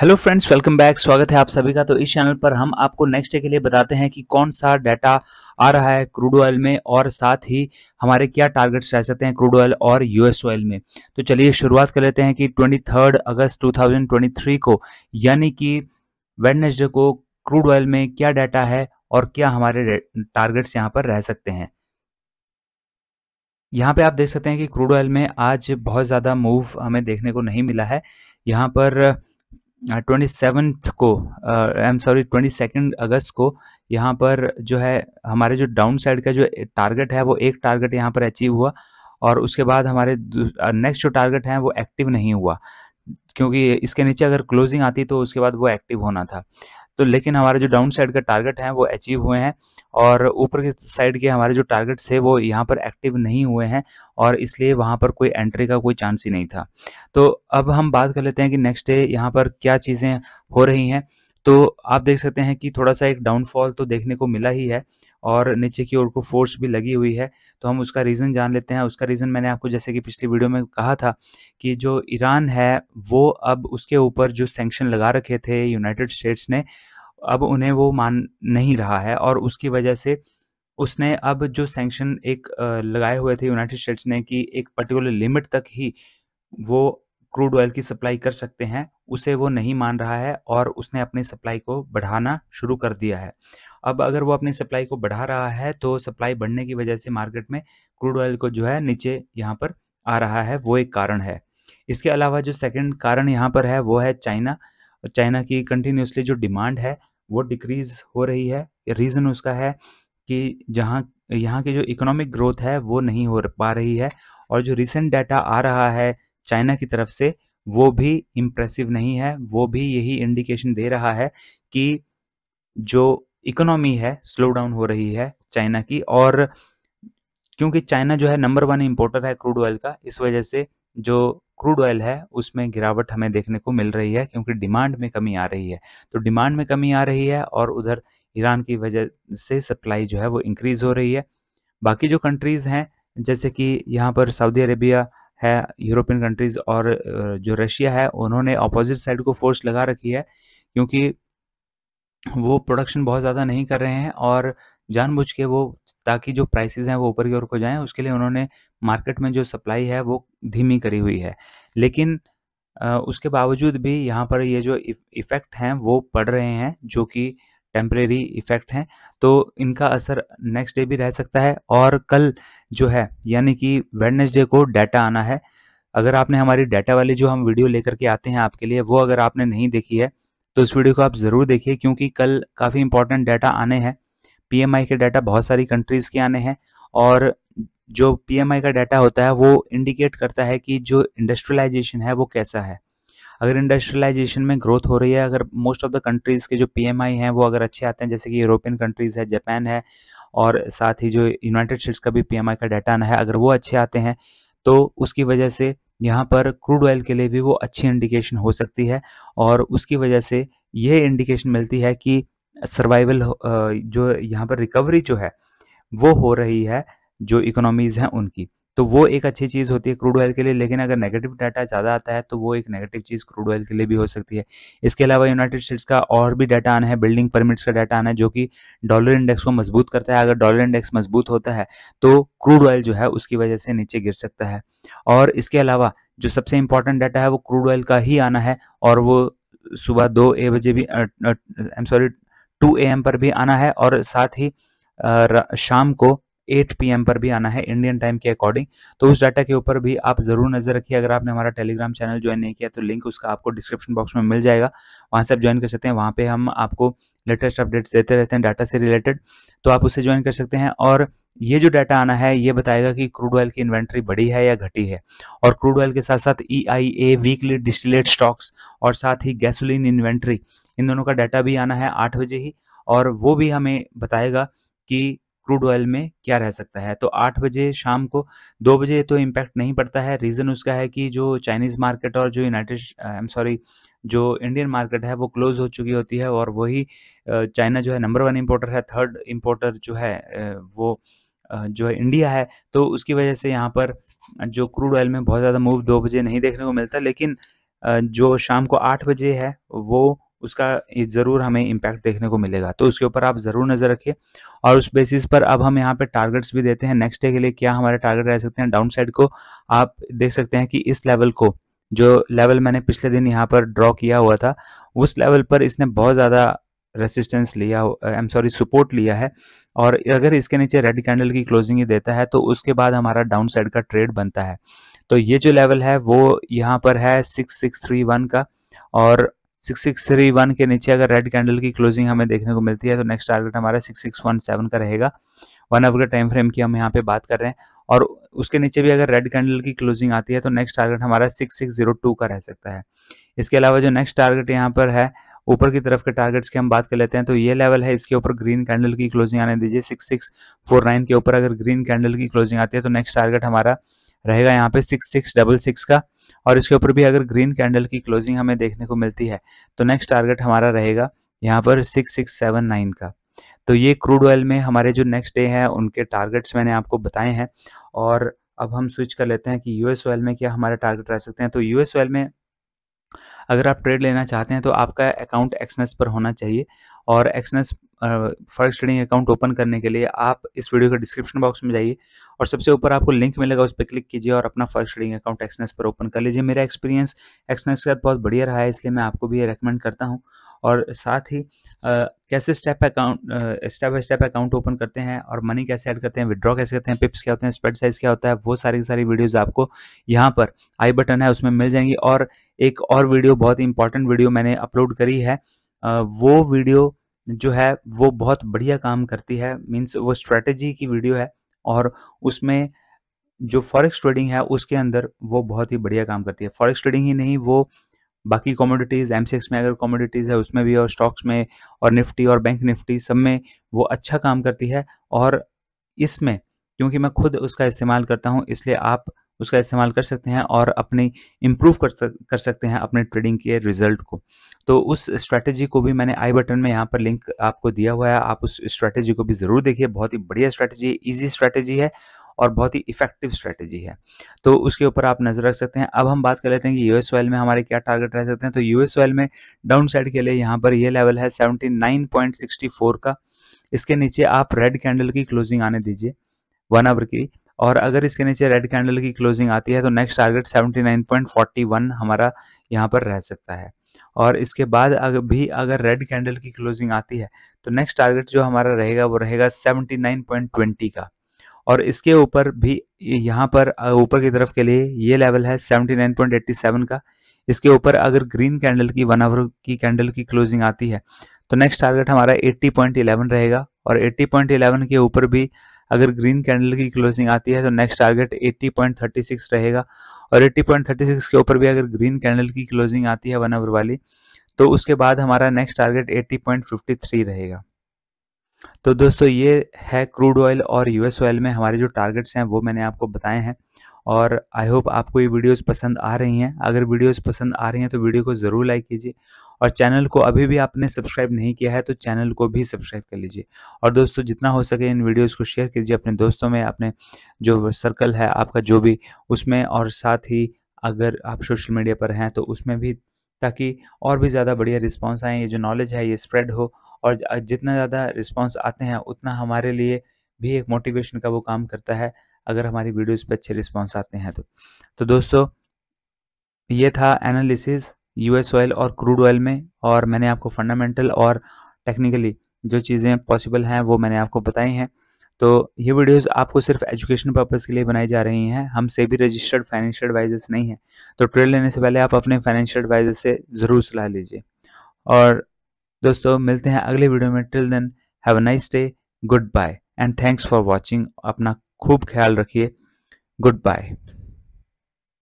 hello friends welcome back स्वागत है आप सभी का तो इस चैनल पर हम आपको नेक्स्ट डे के लिए बताते हैं कि कौन सा डाटा आ रहा है क्रूड ऑयल में और साथ ही हमारे क्या टारगेट्स रह सकते हैं क्रूड ऑयल और यूएस ऑयल में तो चलिए शुरुआत कर लेते हैं कि 23 अगस्त 2023 को यानी कि वेडनेसडे को क्रूड ऑयल में क्या डाटा है और क्या हमारे टारगेट्स यहाँ पर रह सकते हैं यहाँ पे आप देख सकते हैं कि क्रूड ऑयल में आज बहुत ज़्यादा मूव हमें देखने को नहीं मिला है यहाँ पर ट्वेंटी सेवन्थ को I am sorry twenty second अगस्त को यहाँ पर जो है हमारे जो डाउन साइड का जो टारगेट है वो एक टारगेट यहाँ पर अचीव हुआ और उसके बाद हमारे नेक्स्ट जो टारगेट हैं वो एक्टिव नहीं हुआ क्योंकि इसके नीचे अगर क्लोजिंग आती तो उसके बाद वो एक्टिव होना था तो लेकिन हमारे जो डाउन साइड का टारगेट है वो अचीव हुए हैं और ऊपर के साइड के हमारे जो टारगेट्स है वो यहाँ पर एक्टिव नहीं हुए हैं और इसलिए वहाँ पर कोई एंट्री का कोई चांस ही नहीं था तो अब हम बात कर लेते हैं कि नेक्स्ट डे यहाँ पर क्या चीज़ें हो रही हैं तो आप देख सकते हैं कि थोड़ा सा एक डाउनफॉल तो देखने को मिला ही है और नीचे की ओर को फोर्स भी लगी हुई है तो हम उसका रीज़न जान लेते हैं उसका रीज़न मैंने आपको जैसे कि पिछली वीडियो में कहा था कि जो ईरान है वो अब उसके ऊपर जो सेंक्शन लगा रखे थे यूनाइटेड स्टेट्स ने अब उन्हें वो मान नहीं रहा है और उसकी वजह से उसने अब जो सैंक्शन एक लगाए हुए थे यूनाइटेड स्टेट्स ने कि एक पर्टिकुलर लिमिट तक ही वो क्रूड ऑयल की सप्लाई कर सकते हैं उसे वो नहीं मान रहा है और उसने अपनी सप्लाई को बढ़ाना शुरू कर दिया है अब अगर वो अपनी सप्लाई को बढ़ा रहा है तो सप्लाई बढ़ने की वजह से मार्केट में क्रूड ऑयल को जो है नीचे यहाँ पर आ रहा है वो एक कारण है इसके अलावा जो सेकंड कारण यहाँ पर है वो है चाइना चाइना की कंटिन्यूसली जो डिमांड है वो डिक्रीज़ हो रही है रीज़न उसका है कि जहाँ यहाँ की जो इकोनॉमिक ग्रोथ है वो नहीं हो पा रही है और जो रिसेंट डाटा आ रहा है चाइना की तरफ से वो भी इम्प्रेसिव नहीं है वो भी यही इंडिकेशन दे रहा है कि जो इकोनॉमी है स्लो डाउन हो रही है चाइना की और क्योंकि चाइना जो है नंबर वन इम्पोर्टर है क्रूड ऑयल का इस वजह से जो क्रूड ऑयल है उसमें गिरावट हमें देखने को मिल रही है क्योंकि डिमांड में कमी आ रही है तो डिमांड में कमी आ रही है और उधर ईरान की वजह से सप्लाई जो है वो इंक्रीज़ हो रही है बाकी जो कंट्रीज़ हैं जैसे कि यहाँ पर सऊदी अरेबिया है यूरोपियन कंट्रीज़ और जो रशिया है उन्होंने अपोजिट साइड को फोर्स लगा रखी है क्योंकि वो प्रोडक्शन बहुत ज़्यादा नहीं कर रहे हैं और जानबूझ के वो ताकि जो प्राइसेस हैं वो ऊपर की ओर को जाएं उसके लिए उन्होंने मार्केट में जो सप्लाई है वो धीमी करी हुई है लेकिन उसके बावजूद भी यहाँ पर ये जो इफ़ेक्ट हैं वो पड़ रहे हैं जो कि टेम्परेरी इफ़ेक्ट हैं तो इनका असर नेक्स्ट डे भी रह सकता है और कल जो है यानी कि वेडनेसडे को डाटा आना है अगर आपने हमारी डाटा वाली जो हम वीडियो लेकर के आते हैं आपके लिए वो अगर आपने नहीं देखी है तो इस वीडियो को आप ज़रूर देखिए क्योंकि कल काफ़ी इंपॉर्टेंट डाटा आने हैं पीएमआई के डाटा बहुत सारी कंट्रीज़ के आने हैं और जो पीएमआई का डाटा होता है वो इंडिकेट करता है कि जो इंडस्ट्रियलाइजेशन है वो कैसा है अगर इंडस्ट्रियलाइजेशन में ग्रोथ हो रही है अगर मोस्ट ऑफ द कंट्रीज़ के जो पी हैं वो अगर अच्छे आते हैं जैसे कि यूरोपियन कंट्रीज़ है जापान है और साथ ही जो यूनाइटेड स्टेट्स का भी पी का डाटा आना है अगर वो अच्छे आते हैं तो उसकी वजह से यहाँ पर क्रूड ऑयल के लिए भी वो अच्छी इंडिकेशन हो सकती है और उसकी वजह से यह इंडिकेशन मिलती है कि सर्वाइवल जो यहाँ पर रिकवरी जो है वो हो रही है जो इकोनॉमीज़ हैं उनकी तो वो एक अच्छी चीज़ होती है क्रूड ऑयल के लिए लेकिन अगर नेगेटिव डाटा ज़्यादा आता है तो वो एक नेगेटिव चीज़ क्रूड ऑयल के लिए भी हो सकती है इसके अलावा यूनाइटेड स्टेट्स का और भी डाटा आना है बिल्डिंग परमिट्स का डाटा आना है जो कि डॉलर इंडेक्स को मजबूत करता है अगर डॉलर इंडेक्स मजबूत होता है तो क्रूड ऑयल जो है उसकी वजह से नीचे गिर सकता है और इसके अलावा जो सबसे इंपॉर्टेंट डाटा है वो क्रूड ऑयल का ही आना है और वो सुबह दो ए बजे भी I am sorry two A पर भी आना है और साथ ही शाम को 8 एम पर भी आना है इंडियन टाइम के अकॉर्डिंग तो उस डाटा के ऊपर भी आप जरूर नजर रखिए अगर आपने हमारा टेलीग्राम चैनल ज्वाइन नहीं किया तो लिंक उसका आपको डिस्क्रिप्शन बॉक्स में मिल जाएगा वहां से आप ज्वाइन कर सकते हैं वहां पे हम आपको लेटेस्ट अपडेट्स देते रहते हैं डाटा से रिलेटेड तो आप उसे ज्वाइन कर सकते हैं और ये जो डाटा आना है ये बताएगा कि क्रूड ऑयल की इन्वेंट्री बढ़ी है या घटी है और क्रूड ऑयल के साथ साथ E I A weekly distillate stocks और साथ ही गैसोलीन इन्वेंट्री इन दोनों का डाटा भी आना है आठ बजे ही और वो भी हमें बताएगा कि क्रूड ऑयल में क्या रह सकता है तो आठ बजे शाम को दो बजे तो इम्पैक्ट नहीं पड़ता है रीज़न उसका है कि जो चाइनीज़ मार्केट और जो यूनाइटेड आई एम सॉरी जो इंडियन मार्केट है वो क्लोज़ हो चुकी होती है और वही चाइना uh, जो है नंबर वन इम्पोर्टर है थर्ड इम्पोर्टर जो है uh, वो uh, जो है इंडिया है तो उसकी वजह से यहाँ पर जो क्रूड ऑयल में बहुत ज़्यादा मूव दो बजे नहीं देखने को मिलता लेकिन जो शाम को आठ बजे है वो उसका ज़रूर हमें इम्पैक्ट देखने को मिलेगा तो उसके ऊपर आप ज़रूर नज़र रखिए और उस बेसिस पर अब हम यहाँ पे टारगेट्स भी देते हैं नेक्स्ट डे के लिए क्या हमारे टारगेट रह सकते हैं डाउन साइड को आप देख सकते हैं कि इस लेवल को जो लेवल मैंने पिछले दिन यहाँ पर ड्रॉ किया हुआ था उस लेवल पर इसने बहुत ज़्यादा रेसिस्टेंस लिया आई एम सॉरी सपोर्ट लिया है और अगर इसके नीचे रेड कैंडल की क्लोजिंग ही देता है तो उसके बाद हमारा डाउन साइड का ट्रेड बनता है तो ये जो लेवल है वो यहाँ पर है सिक्स सिक्स थ्री वन का और सिक्स सिक्स थ्री वन के नीचे अगर रेड कैंडल की क्लोजिंग हमें देखने को मिलती है तो नेक्स्ट टारगेट हमारा सिक्स सिक्स वन सेवन का रहेगा वन आवर का टाइम फ्रेम की हम यहाँ पे बात कर रहे हैं और उसके नीचे भी अगर रेड कैंडल की क्लोजिंग आती है तो नेक्स्ट टारगेट हमारा सिक्स सिक्स जीरो टू का रह सकता है इसके अलावा जो नेक्स्ट टारगेट यहाँ पर है ऊपर की तरफ के टारगेट्स की हम बात कर लेते हैं तो ये लेवल है इसके ऊपर ग्रीन कैंडल की क्लोजिंग आने दीजिए सिक्स सिक्स फोर नाइन के ऊपर अगर ग्रीन कैंडल की क्लोजिंग आती है तो नेक्स्ट टारगेट हमारा रहेगा यहाँ पे सिक्स सिक्स डबल सिक्स का और इसके ऊपर भी अगर ग्रीन कैंडल की क्लोजिंग हमें देखने को मिलती है तो नेक्स्ट टारगेट हमारा रहेगा यहाँ पर सिक्स सिक्स सेवन नाइन का तो ये क्रूड ऑयल में हमारे जो नेक्स्ट डे हैं उनके टारगेट्स मैंने आपको बताए हैं और अब हम स्विच कर लेते हैं कि यूएस ऑयल में क्या हमारे टारगेट रह सकते हैं तो यूएस ऑयल में अगर आप ट्रेड लेना चाहते हैं तो आपका अकाउंट एक्सनेस पर होना चाहिए और Exness first trading account open करने के लिए आप इस वीडियो के डिस्क्रिप्शन बॉक्स में जाइए और सबसे ऊपर आपको लिंक मिलेगा उस पर क्लिक कीजिए और अपना फर्स्ट ट्रेडिंग अकाउंट एक्सनेस पर ओपन कर लीजिए मेरा एक्सपीरियंस एक्सनेस के साथ बहुत बढ़िया रहा है इसलिए मैं आपको भी ये रिकमेंड करता हूँ और साथ ही कैसे step account step by step account open करते हैं और मनी कैसे ऐड करते हैं विड्रॉ कैसे करते हैं पिप्स क्या होते हैं स्प्रेड साइज क्या होता है वो सारी की सारी वीडियोज आपको यहाँ पर आई बटन है उसमें मिल जाएंगी और एक और वीडियो बहुत इंपॉर्टेंट वीडियो मैंने अपलोड करी है वो वीडियो जो है वो बहुत बढ़िया काम करती है मीन्स वो स्ट्रेटजी की वीडियो है और उसमें जो फॉरेक्स ट्रेडिंग है उसके अंदर वो बहुत ही बढ़िया काम करती है फॉरेक्स ट्रेडिंग ही नहीं वो बाकी कॉमोडिटीज़ एम में अगर कॉमोडिटीज़ है उसमें भी और स्टॉक्स में और निफ्टी और बैंक निफ्टी सब में वो अच्छा काम करती है और इसमें क्योंकि मैं खुद उसका इस्तेमाल करता हूँ इसलिए आप उसका इस्तेमाल कर सकते हैं और अपनी इम्प्रूव कर कर सकते हैं अपने ट्रेडिंग के रिजल्ट को तो उस स्ट्रैटेजी को भी मैंने आई बटन में यहाँ पर लिंक आपको दिया हुआ है आप उस स्ट्रैटेजी को भी ज़रूर देखिए बहुत ही बढ़िया स्ट्रैटेजी है ईजी स्ट्रैटेजी है और बहुत ही इफेक्टिव स्ट्रेटेजी है तो उसके ऊपर आप नज़र रख सकते हैं अब हम बात कर लेते हैं कि यूएस ऑयल में हमारे क्या टारगेट रह सकते हैं तो यूएस ऑयल में डाउन साइड के लिए यहाँ पर यह लेवल है फोर का इसके नीचे आप रेड कैंडल की क्लोजिंग आने दीजिए वन आवर की और अगर इसके नीचे रेड कैंडल की क्लोजिंग आती है तो नेक्स्ट टारगेट 79.41 हमारा यहाँ पर रह सकता है और इसके बाद अगर भी अगर रेड कैंडल की क्लोजिंग आती है तो नेक्स्ट टारगेट जो हमारा रहेगा वो रहेगा 79.20 का और इसके ऊपर भी यहाँ पर ऊपर की तरफ के लिए ये लेवल है 79.87 का इसके ऊपर अगर ग्रीन कैंडल की वन आवर की कैंडल की क्लोजिंग आती है तो नेक्स्ट टारगेट हमारा 80.11 रहेगा और 80.11 के ऊपर भी अगर ग्रीन कैंडल की क्लोजिंग आती है तो नेक्स्ट टारगेट 80.36 रहेगा और 80.36 के ऊपर भी अगर ग्रीन कैंडल की क्लोजिंग आती है वन आवर वाली तो उसके बाद हमारा नेक्स्ट टारगेट 80.53 रहेगा तो दोस्तों ये है क्रूड ऑयल और यूएस ऑयल में हमारे जो टारगेट्स हैं वो मैंने आपको बताए हैं और आई होप आपको ये वीडियोस पसंद आ रही हैं अगर वीडियोस पसंद आ रही हैं तो वीडियो को ज़रूर लाइक कीजिए और चैनल को अभी भी आपने सब्सक्राइब नहीं किया है तो चैनल को भी सब्सक्राइब कर लीजिए और दोस्तों जितना हो सके इन वीडियोस को शेयर कीजिए अपने दोस्तों में अपने जो सर्कल है आपका जो भी उसमें और साथ ही अगर आप सोशल मीडिया पर हैं तो उसमें भी ताकि और भी ज़्यादा बढ़िया रिस्पॉन्स आए ये जो नॉलेज है ये स्प्रेड हो और जितना ज़्यादा रिस्पॉन्स आते हैं उतना हमारे लिए भी एक मोटिवेशन का वो काम करता है अगर हमारी वीडियोस पे अच्छे रिस्पॉन्स आते हैं तो तो दोस्तों ये था एनालिसिस यूएस ऑयल और क्रूड ऑयल में और मैंने आपको फंडामेंटल और टेक्निकली जो चीज़ें पॉसिबल हैं वो मैंने आपको बताई हैं तो ये वीडियोस आपको सिर्फ एजुकेशन पर्पज़ के लिए बनाई जा रही हैं हमसे भी रजिस्टर्ड फाइनेंशियल एडवाइजर्स नहीं हैं तो ट्रेड लेने से पहले आप अपने फाइनेंशियल एडवाइजर से ज़रूर सलाह लीजिए और दोस्तों मिलते हैं अगले वीडियो में till then have a nice day goodbye and thanks for watching अपना खूब ख्याल रखिए गुड बाय